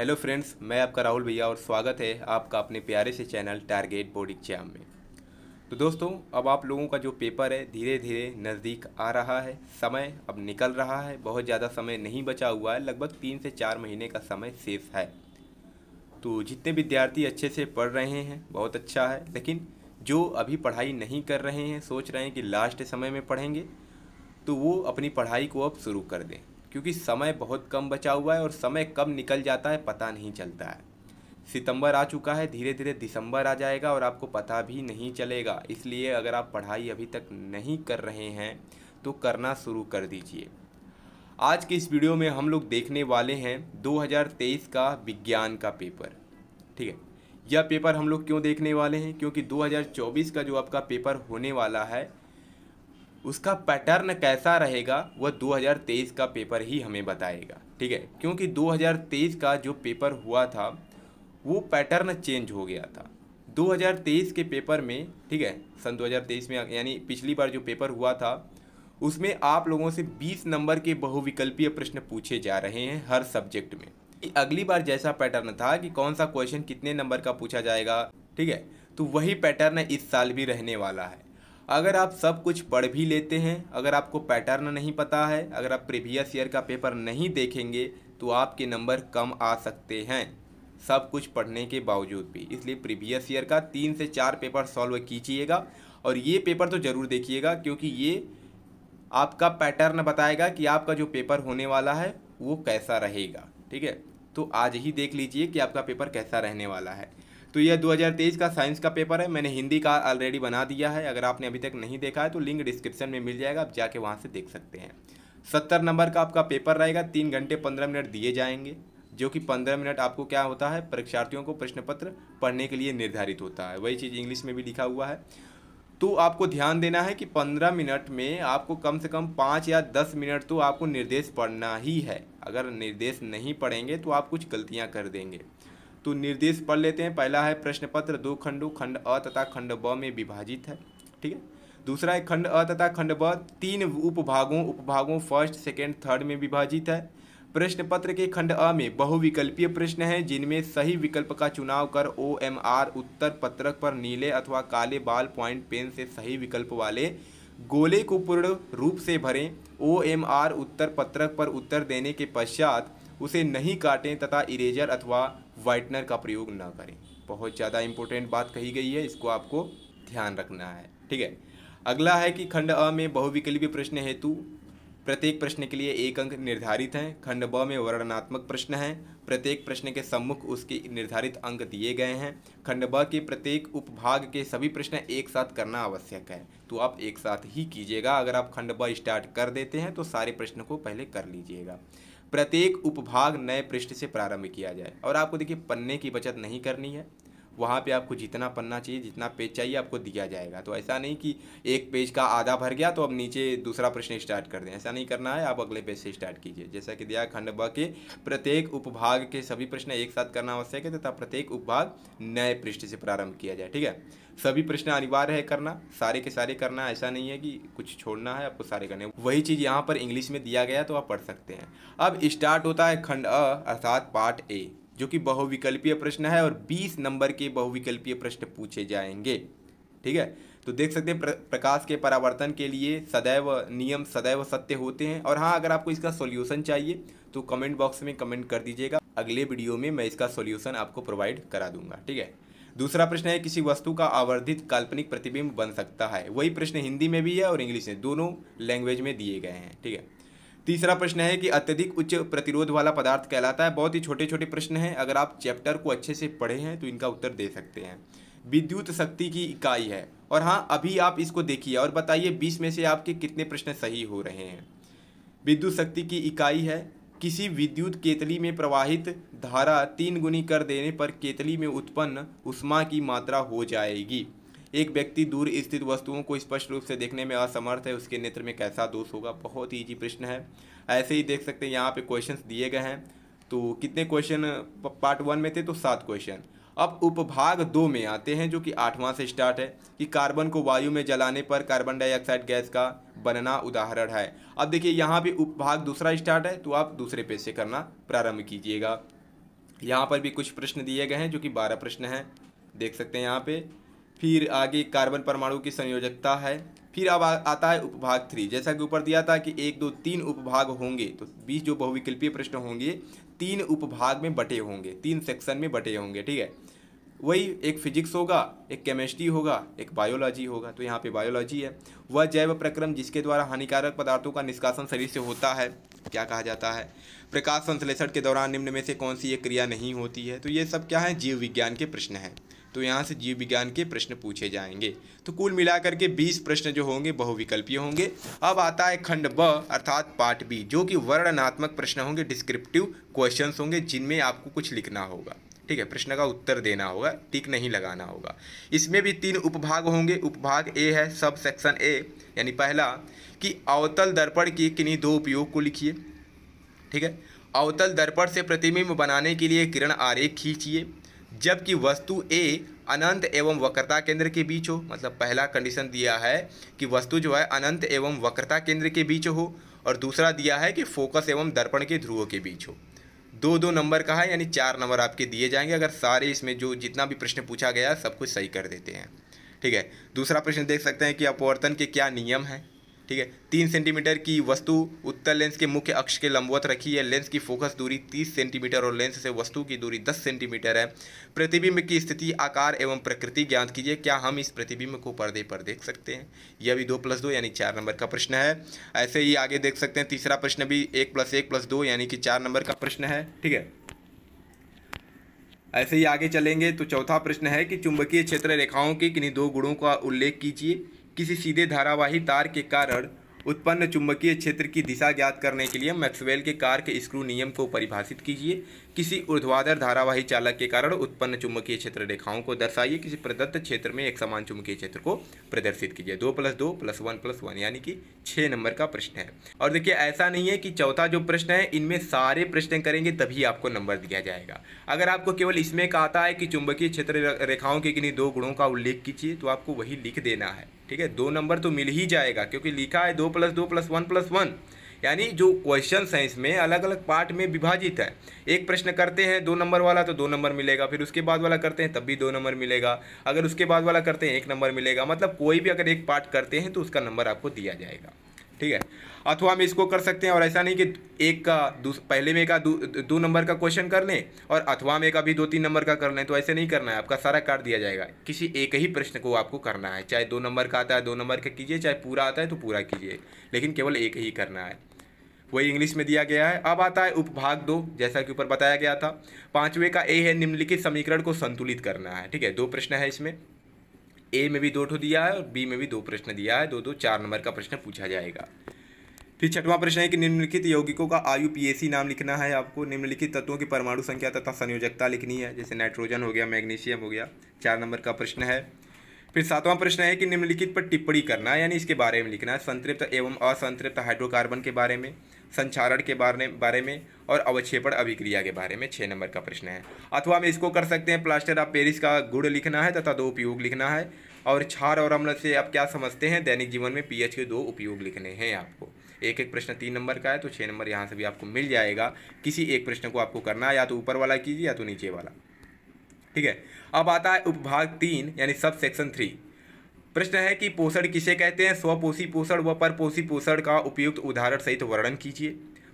hello friends मैं आपका राहुल भैया और स्वागत है आपका अपने प्यारे से चैनल टारगेट बोर्ड एग्जाम में तो दोस्तों अब आप लोगों का जो पेपर है धीरे धीरे नज़दीक आ रहा है समय अब निकल रहा है बहुत ज़्यादा समय नहीं बचा हुआ है लगभग तीन से चार महीने का समय सेफ है तो जितने विद्यार्थी अच्छे से पढ़ रहे हैं बहुत अच्छा है लेकिन जो अभी पढ़ाई नहीं कर रहे हैं सोच रहे हैं कि लास्ट समय में पढ़ेंगे तो वो अपनी पढ़ाई को अब शुरू कर दें क्योंकि समय बहुत कम बचा हुआ है और समय कब निकल जाता है पता नहीं चलता है सितंबर आ चुका है धीरे धीरे दिसंबर आ जाएगा और आपको पता भी नहीं चलेगा इसलिए अगर आप पढ़ाई अभी तक नहीं कर रहे हैं तो करना शुरू कर दीजिए आज के इस वीडियो में हम लोग देखने वाले हैं 2023 का विज्ञान का पेपर ठीक है यह पेपर हम लोग क्यों देखने वाले हैं क्योंकि 2024 का जो आपका पेपर होने वाला है उसका पैटर्न कैसा रहेगा वह 2023 का पेपर ही हमें बताएगा ठीक है क्योंकि 2023 का जो पेपर हुआ था वो पैटर्न चेंज हो गया था 2023 के पेपर में ठीक है सन 2023 में यानी पिछली बार जो पेपर हुआ था उसमें आप लोगों से 20 नंबर के बहुविकल्पीय प्रश्न पूछे जा रहे हैं हर सब्जेक्ट में अगली बार जैसा पैटर्न था कि कौन सा क्वेश्चन कितने नंबर का पूछा जाएगा ठीक है तो वही पैटर्न इस साल भी रहने वाला है अगर आप सब कुछ पढ़ भी लेते हैं अगर आपको पैटर्न नहीं पता है अगर आप प्रीवियस ईयर का पेपर नहीं देखेंगे तो आपके नंबर कम आ सकते हैं सब कुछ पढ़ने के बावजूद भी इसलिए प्रीवियस ईयर का तीन से चार पेपर सॉल्व कीजिएगा और ये पेपर तो ज़रूर देखिएगा क्योंकि ये आपका पैटर्न बताएगा कि आपका जो पेपर होने वाला है वो कैसा रहेगा ठीक है तो आज ही देख लीजिए कि आपका पेपर कैसा रहने वाला है तो यह 2023 का साइंस का पेपर है मैंने हिंदी का ऑलरेडी बना दिया है अगर आपने अभी तक नहीं देखा है तो लिंक डिस्क्रिप्शन में मिल जाएगा आप जाके वहाँ से देख सकते हैं सत्तर नंबर का आपका पेपर रहेगा तीन घंटे पंद्रह मिनट दिए जाएंगे जो कि पंद्रह मिनट आपको क्या होता है परीक्षार्थियों को प्रश्न पत्र पढ़ने के लिए निर्धारित होता है वही चीज़ इंग्लिश में भी लिखा हुआ है तो आपको ध्यान देना है कि पंद्रह मिनट में आपको कम से कम पाँच या दस मिनट तो आपको निर्देश पढ़ना ही है अगर निर्देश नहीं पढ़ेंगे तो आप कुछ गलतियाँ कर देंगे तो निर्देश पढ़ लेते हैं पहला है प्रश्न पत्र दो खंडों खंड अ तथा खंड ब में विभाजित है ठीक है दूसरा है खंड अ तथा खंड ब तीन उपभागों उपभागों फर्स्ट सेकेंड थर्ड में विभाजित है प्रश्न पत्र के खंड अ में बहुविकल्पीय प्रश्न हैं जिनमें सही विकल्प का चुनाव कर ओ एम आर उत्तर पत्रक पर नीले अथवा काले बाल पॉइंट पेन से सही विकल्प वाले गोले को पूर्ण रूप से भरें ओ एम आर उत्तर पत्रक पर उत्तर देने के पश्चात उसे नहीं काटें तथा इरेजर अथवा वाइटनर का प्रयोग न करें बहुत ज़्यादा इंपॉर्टेंट बात कही गई है इसको आपको ध्यान रखना है ठीक है अगला है कि खंड अ में बहुविकल्पीय प्रश्न हेतु प्रत्येक प्रश्न के लिए एक अंक निर्धारित हैं खंड ब में वर्णनात्मक प्रश्न हैं प्रत्येक प्रश्न के सम्मुख उसके निर्धारित अंक दिए गए हैं खंड ब के प्रत्येक उपभाग के सभी प्रश्न एक साथ करना आवश्यक है तो आप एक साथ ही कीजिएगा अगर आप खंड ब स्टार्ट कर देते हैं तो सारे प्रश्न को पहले कर लीजिएगा प्रत्येक उपभाग नए पृष्ठ से प्रारंभ किया जाए और आपको देखिए पन्ने की बचत नहीं करनी है वहाँ पे आपको जितना पन्ना चाहिए जितना पेज चाहिए आपको दिया जाएगा तो ऐसा नहीं कि एक पेज का आधा भर गया तो अब नीचे दूसरा प्रश्न स्टार्ट कर दें ऐसा नहीं करना है आप अगले पेज से स्टार्ट कीजिए जैसा कि दिया खंड ब के प्रत्येक उपभाग के सभी प्रश्न एक साथ करना आवश्यक है तथा प्रत्येक उपभाग नए पृष्ठ से प्रारंभ किया जाए ठीक है सभी प्रश्न अनिवार्य है करना सारे के सारे करना ऐसा नहीं है कि कुछ छोड़ना है आपको सारे करने वही चीज़ यहाँ पर इंग्लिश में दिया गया तो आप पढ़ सकते हैं अब स्टार्ट होता है खंड अ अर्थात पार्ट ए जो कि बहुविकल्पीय प्रश्न है और बीस नंबर के बहुविकल्पीय प्रश्न पूछे जाएंगे ठीक है तो देख सकते हैं प्रकाश के परावर्तन के लिए सदैव नियम सदैव सत्य होते हैं और हाँ अगर आपको इसका सॉल्यूशन चाहिए तो कमेंट बॉक्स में कमेंट कर दीजिएगा अगले वीडियो में मैं इसका सॉल्यूशन आपको प्रोवाइड करा दूंगा ठीक है दूसरा प्रश्न है किसी वस्तु का आवर्धित काल्पनिक प्रतिबिंब बन सकता है वही प्रश्न हिंदी में भी है और इंग्लिश में दोनों लैंग्वेज में दिए गए हैं ठीक है तीसरा प्रश्न है कि अत्यधिक उच्च प्रतिरोध वाला पदार्थ कहलाता है बहुत ही छोटे छोटे प्रश्न हैं अगर आप चैप्टर को अच्छे से पढ़े हैं तो इनका उत्तर दे सकते हैं विद्युत शक्ति की इकाई है और हाँ अभी आप इसको देखिए और बताइए बीस में से आपके कितने प्रश्न सही हो रहे हैं विद्युत शक्ति की इकाई है किसी विद्युत केतली में प्रवाहित धारा तीन गुनी कर देने पर केतली में उत्पन्न उष्मा की मात्रा हो जाएगी एक व्यक्ति दूर स्थित वस्तुओं को स्पष्ट रूप से देखने में असमर्थ है उसके नेत्र में कैसा दोष होगा बहुत ईजी प्रश्न है ऐसे ही देख सकते हैं यहाँ पे क्वेश्चन दिए गए हैं तो कितने क्वेश्चन पार्ट वन में थे तो सात क्वेश्चन अब उपभाग दो में आते हैं जो कि आठवां से स्टार्ट है कि कार्बन को वायु में जलाने पर कार्बन डाइऑक्साइड गैस का बनना उदाहरण है अब देखिए यहाँ भी उपभाग दूसरा स्टार्ट है तो आप दूसरे पेज से करना प्रारंभ कीजिएगा यहाँ पर भी कुछ प्रश्न दिए गए हैं जो कि बारह प्रश्न हैं देख सकते हैं यहाँ पे फिर आगे कार्बन परमाणु की संयोजकता है फिर अब आ, आता है उपभाग थ्री जैसा कि ऊपर दिया था कि एक दो तीन उपभाग होंगे तो बीस जो बहुविकल्पीय प्रश्न होंगे तीन उपभाग में बटे होंगे तीन सेक्शन में बटे होंगे ठीक है वही एक फिजिक्स होगा एक केमिस्ट्री होगा एक बायोलॉजी होगा तो यहाँ पे बायोलॉजी है वह जैव प्रक्रम जिसके द्वारा हानिकारक पदार्थों का निष्कासन शरीर से होता है क्या कहा जाता है प्रकाश संश्लेषण के दौरान निम्न में से कौन सी ये क्रिया नहीं होती है तो ये सब क्या है जीव विज्ञान के प्रश्न हैं तो यहाँ से जीव विज्ञान के प्रश्न पूछे जाएंगे तो कुल मिलाकर के बीस प्रश्न जो होंगे बहुविकल्पीय होंगे अब आता है खंड ब अर्थात पार्ट बी जो कि वर्णनात्मक प्रश्न होंगे डिस्क्रिप्टिव क्वेश्चंस होंगे जिनमें आपको कुछ लिखना होगा ठीक है प्रश्न का उत्तर देना होगा टिक नहीं लगाना होगा इसमें भी तीन उपभाग होंगे उपभाग ए है सब सेक्शन ए यानी पहला कि अवतल दर्पण के किन्हीं दो उपयोग को लिखिए ठीक है अवतल दर्पण से प्रतिबिंब बनाने के लिए किरण आरेख खींचिए जबकि वस्तु ए अनंत एवं वक्रता केंद्र के बीच हो मतलब पहला कंडीशन दिया है कि वस्तु जो है अनंत एवं वक्रता केंद्र के बीच हो और दूसरा दिया है कि फोकस एवं दर्पण के ध्रुवों के बीच हो दो दो नंबर का है यानी चार नंबर आपके दिए जाएंगे अगर सारे इसमें जो जितना भी प्रश्न पूछा गया सब कुछ सही कर देते हैं ठीक है दूसरा प्रश्न देख सकते हैं कि अपवर्तन के क्या नियम हैं ठीक है तीन सेंटीमीटर की वस्तु उत्तर लेंस के मुख्य अक्ष के लंबवत रखी है लेंस की फोकस दूरी तीस सेंटीमीटर और लेंस से वस्तु की दूरी दस सेंटीमीटर है प्रतिबिंब की स्थिति आकार एवं प्रकृति ज्ञात कीजिए क्या हम इस प्रतिबिंब को पर्दे पर देख सकते हैं यह भी दो प्लस दो यानी चार नंबर का प्रश्न है ऐसे ही आगे देख सकते हैं तीसरा प्रश्न भी एक प्लस एक प्लस दो यानी कि चार नंबर का प्रश्न है ठीक है ऐसे ही आगे चलेंगे तो चौथा प्रश्न है कि चुंबकीय क्षेत्र रेखाओं के किन्हीं दो गुणों का उल्लेख कीजिए किसी सीधे धारावाही तार के कारण उत्पन्न चुंबकीय क्षेत्र की दिशा ज्ञात करने के लिए मैक्सवेल के कार के स्क्रू नियम को परिभाषित कीजिए किसी ऊर्ध्वाधर धारावाही चालक के कारण उत्पन्न चुंबकीय क्षेत्र रेखाओं को दर्शाइए किसी प्रदत्त क्षेत्र में एक समान चुंबकीय क्षेत्र को प्रदर्शित कीजिए दो प्लस दो प्लस वन प्लस वन यानी कि छः नंबर का प्रश्न है और देखिए ऐसा नहीं है कि चौथा जो प्रश्न है इनमें सारे प्रश्न करेंगे तभी आपको नंबर दिया जाएगा अगर आपको केवल इसमें कहा था है कि चुंबकीय क्षेत्र रेखाओं के किन्हीं दो गुणों का उल्लेख कीजिए तो आपको वही लिख देना है ठीक है दो नंबर तो मिल ही जाएगा क्योंकि लिखा है दो प्लस दो प्लस वन प्लस वन यानी जो क्वेश्चन हैं इसमें अलग अलग पार्ट में विभाजित है एक प्रश्न करते हैं दो नंबर वाला तो दो नंबर मिलेगा फिर उसके बाद वाला करते हैं तब भी दो नंबर मिलेगा अगर उसके बाद वाला करते हैं एक नंबर मिलेगा मतलब कोई भी अगर एक पार्ट करते हैं तो उसका नंबर आपको दिया जाएगा ठीक है अथवा हम इसको कर सकते हैं और ऐसा नहीं कि एक का पहले में का दो, नंबर का क्वेश्चन कर लें और अथवा में का भी दो तीन नंबर का कर लें तो ऐसे नहीं करना है आपका सारा कार्ड दिया जाएगा किसी एक ही प्रश्न को आपको करना है चाहे दो नंबर का आता है दो नंबर का कीजिए चाहे पूरा आता है तो पूरा कीजिए लेकिन केवल एक ही करना है वही इंग्लिश में दिया गया है अब आता है उपभाग दो जैसा कि ऊपर बताया गया था पांचवें का ए है निम्नलिखित समीकरण को संतुलित करना है ठीक है दो प्रश्न है इसमें ए में भी दो ठो दिया है और बी में भी दो प्रश्न दिया है दो दो चार नंबर का प्रश्न पूछा जाएगा फिर छठवां प्रश्न है कि निम्नलिखित यौगिकों का आयु पी नाम लिखना है आपको निम्नलिखित तत्वों की परमाणु संख्या तथा संयोजकता लिखनी है जैसे नाइट्रोजन हो गया मैग्नीशियम हो गया चार नंबर का प्रश्न है फिर सातवां प्रश्न है कि निम्नलिखित पर टिप्पणी करना है यानी इसके बारे में लिखना है संतृप्त एवं असंतृप्त हाइड्रोकार्बन के बारे में संचारण के बारे बारे में और अवक्षेपण अभिक्रिया के बारे में छः नंबर का प्रश्न है अथवा हम इसको कर सकते हैं प्लास्टर ऑफ पेरिस का गुड़ लिखना है तथा दो उपयोग लिखना है और छार और अम्ल से आप क्या समझते हैं दैनिक जीवन में पीएच के दो उपयोग लिखने हैं आपको एक एक प्रश्न तीन नंबर का है तो छः नंबर यहाँ से भी आपको मिल जाएगा किसी एक प्रश्न को आपको करना है या तो ऊपर वाला कीजिए या तो नीचे वाला ठीक है अब आता है उपभाग तीन यानी सब सेक्शन थ्री प्रश्न है कि पोषण किसे कहते हैं स्वपोषी पोषण व परपोषी पोषण का उपयुक्त उदाहरण सहित वर्णन कीजिए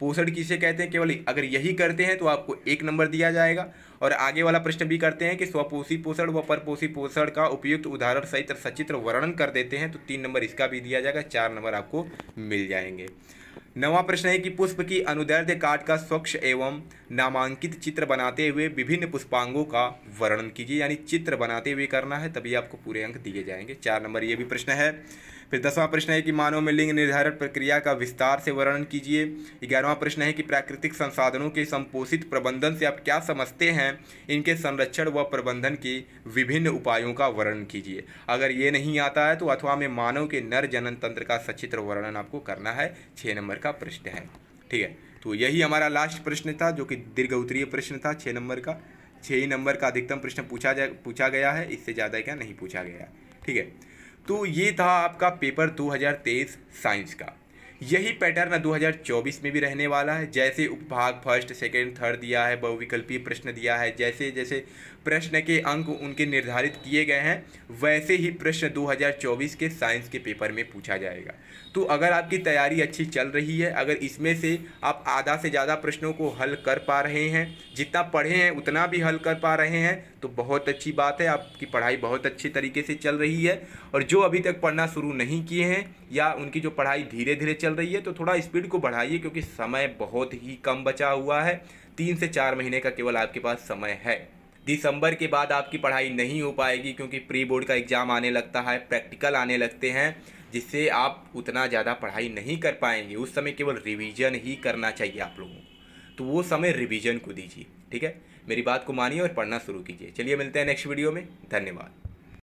पोषण किसे कहते हैं केवल अगर यही करते हैं तो आपको एक नंबर दिया जाएगा और आगे वाला प्रश्न भी करते हैं कि स्वपोषी पोषण व परपोषी पोषण का उपयुक्त उदाहरण सहित सचित्र वर्णन कर देते हैं तो तीन नंबर इसका भी दिया जाएगा चार नंबर आपको मिल जाएंगे नवा प्रश्न है कि पुष्प की अनुदैर्ध्य काट का स्वच्छ एवं नामांकित चित्र बनाते हुए विभिन्न पुष्पांगों का वर्णन कीजिए यानी चित्र बनाते हुए करना है तभी आपको पूरे अंक दिए जाएंगे चार नंबर ये भी प्रश्न है फिर दसवां प्रश्न है कि मानव में लिंग निर्धारण प्रक्रिया का विस्तार से वर्णन कीजिए ग्यारहवां प्रश्न है कि प्राकृतिक संसाधनों के संपोषित प्रबंधन से आप क्या समझते हैं इनके संरक्षण व प्रबंधन की विभिन्न उपायों का वर्णन कीजिए अगर ये नहीं आता है तो अथवा में मानव के नर जनन तंत्र का सचित्र वर्णन आपको करना है छः नंबर का प्रश्न है ठीक है तो यही हमारा लास्ट प्रश्न था जो कि दीर्घ उत्तरीय प्रश्न था छः नंबर का छः ही नंबर का अधिकतम प्रश्न पूछा जा पूछा गया है इससे ज़्यादा क्या नहीं पूछा गया ठीक है तो ये था आपका पेपर 2023 साइंस का यही पैटर्न 2024 में भी रहने वाला है जैसे उपभाग फर्स्ट सेकेंड थर्ड दिया है बहुविकल्पीय प्रश्न दिया है जैसे जैसे प्रश्न के अंक उनके निर्धारित किए गए हैं वैसे ही प्रश्न 2024 के साइंस के पेपर में पूछा जाएगा तो अगर आपकी तैयारी अच्छी चल रही है अगर इसमें से आप आधा से ज़्यादा प्रश्नों को हल कर पा रहे हैं जितना पढ़े हैं उतना भी हल कर पा रहे हैं तो बहुत अच्छी बात है आपकी पढ़ाई बहुत अच्छे तरीके से चल रही है और जो अभी तक पढ़ना शुरू नहीं किए हैं या उनकी जो पढ़ाई धीरे धीरे चल रही है तो थोड़ा स्पीड को बढ़ाइए क्योंकि समय बहुत ही कम बचा हुआ है तीन से चार महीने का केवल आपके पास समय है दिसंबर के बाद आपकी पढ़ाई नहीं हो पाएगी क्योंकि प्री बोर्ड का एग्ज़ाम आने लगता है प्रैक्टिकल आने लगते हैं जिससे आप उतना ज़्यादा पढ़ाई नहीं कर पाएंगे उस समय केवल रिवीजन ही करना चाहिए आप लोगों को तो वो समय रिवीजन को दीजिए ठीक है मेरी बात को मानिए और पढ़ना शुरू कीजिए चलिए मिलते हैं नेक्स्ट वीडियो में धन्यवाद